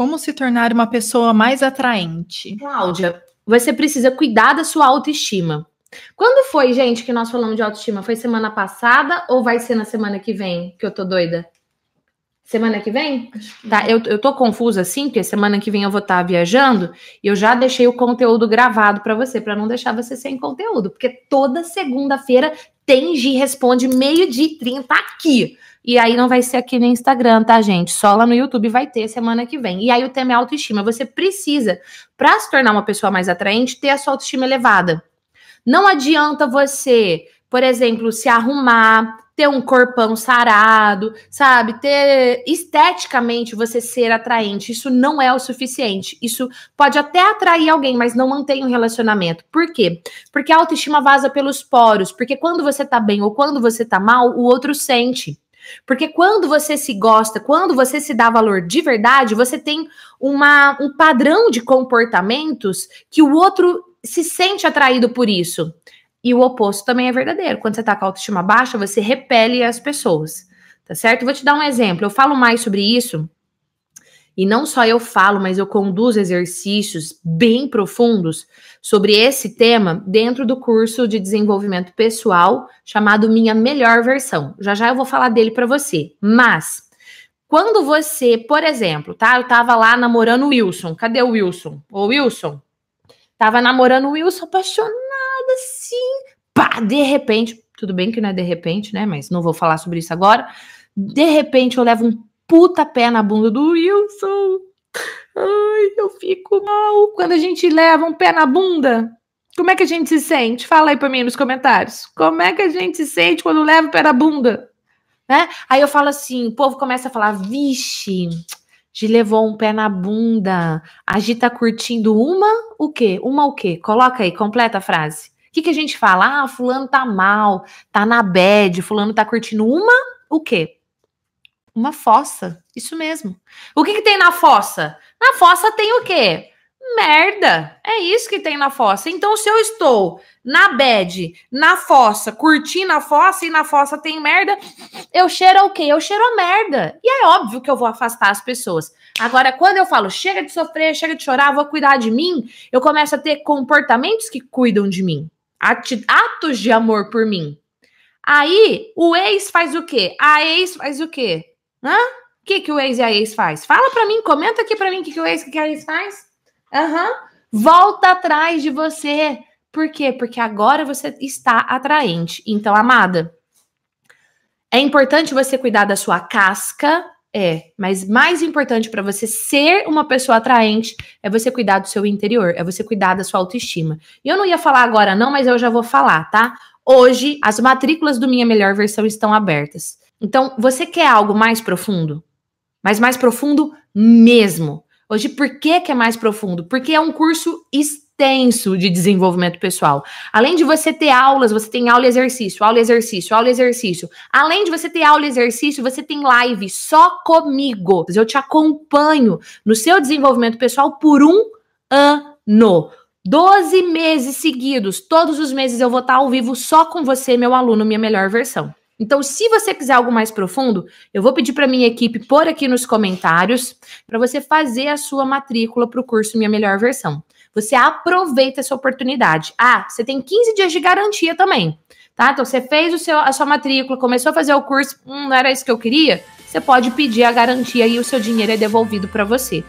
Como se tornar uma pessoa mais atraente? Cláudia, você precisa cuidar da sua autoestima. Quando foi, gente, que nós falamos de autoestima? Foi semana passada ou vai ser na semana que vem? Que eu tô doida. Semana que vem? Tá, eu, eu tô confusa assim, porque semana que vem eu vou estar tá viajando e eu já deixei o conteúdo gravado para você, para não deixar você sem conteúdo, porque toda segunda-feira tem de Responde meio de 30 aqui. E aí não vai ser aqui no Instagram, tá, gente? Só lá no YouTube vai ter semana que vem. E aí o tema é autoestima. Você precisa, para se tornar uma pessoa mais atraente, ter a sua autoestima elevada. Não adianta você, por exemplo, se arrumar, ter um corpão sarado, sabe? Ter esteticamente você ser atraente. Isso não é o suficiente. Isso pode até atrair alguém, mas não mantém um relacionamento. Por quê? Porque a autoestima vaza pelos poros. Porque quando você tá bem ou quando você tá mal, o outro sente. Porque quando você se gosta, quando você se dá valor de verdade, você tem uma, um padrão de comportamentos que o outro se sente atraído por isso. E o oposto também é verdadeiro. Quando você tá com a autoestima baixa, você repele as pessoas, tá certo? vou te dar um exemplo. Eu falo mais sobre isso, e não só eu falo, mas eu conduzo exercícios bem profundos sobre esse tema dentro do curso de desenvolvimento pessoal chamado Minha Melhor Versão. Já já eu vou falar dele para você. Mas quando você, por exemplo, tá? Eu tava lá namorando o Wilson. Cadê o Wilson? Ô Wilson, tava namorando o Wilson apaixonado nada assim, pá, de repente, tudo bem que não é de repente, né? Mas não vou falar sobre isso agora. De repente eu levo um puta pé na bunda do Wilson. Ai, eu fico mal. Quando a gente leva um pé na bunda, como é que a gente se sente? Fala aí pra mim nos comentários. Como é que a gente se sente quando leva o pé na bunda? Né? Aí eu falo assim, o povo começa a falar, vixe, de levou um pé na bunda. A Gi tá curtindo uma o quê? Uma o quê? Coloca aí, completa a frase. O que, que a gente fala? Ah, fulano tá mal, tá na bad, fulano tá curtindo uma o quê? Uma fossa. Isso mesmo. O que, que tem na fossa? Na fossa tem o quê? merda. É isso que tem na fossa. Então, se eu estou na bed, na fossa, curtindo a fossa e na fossa tem merda, eu cheiro o quê? Eu cheiro a merda. E é óbvio que eu vou afastar as pessoas. Agora, quando eu falo chega de sofrer, chega de chorar, vou cuidar de mim, eu começo a ter comportamentos que cuidam de mim, atos de amor por mim. Aí, o ex faz o quê? A ex faz o quê? Hã? O que, que o ex e a ex faz? Fala pra mim, comenta aqui pra mim o que, que o ex e a ex faz. Uhum. Volta atrás de você. Por quê? Porque agora você está atraente. Então, amada, é importante você cuidar da sua casca, é, mas mais importante para você ser uma pessoa atraente é você cuidar do seu interior, é você cuidar da sua autoestima. E eu não ia falar agora não, mas eu já vou falar, tá? Hoje as matrículas do minha melhor versão estão abertas. Então, você quer algo mais profundo? Mas mais profundo mesmo. Hoje, por que, que é mais profundo? Porque é um curso extenso de desenvolvimento pessoal. Além de você ter aulas, você tem aula e exercício, aula e exercício, aula e exercício. Além de você ter aula e exercício, você tem live só comigo. Eu te acompanho no seu desenvolvimento pessoal por um ano. 12 meses seguidos, todos os meses eu vou estar ao vivo só com você, meu aluno, minha melhor versão. Então, se você quiser algo mais profundo, eu vou pedir para minha equipe pôr aqui nos comentários para você fazer a sua matrícula para o curso Minha Melhor Versão. Você aproveita essa oportunidade. Ah, você tem 15 dias de garantia também, tá? Então, você fez o seu, a sua matrícula, começou a fazer o curso, hum, não era isso que eu queria? Você pode pedir a garantia e o seu dinheiro é devolvido para você.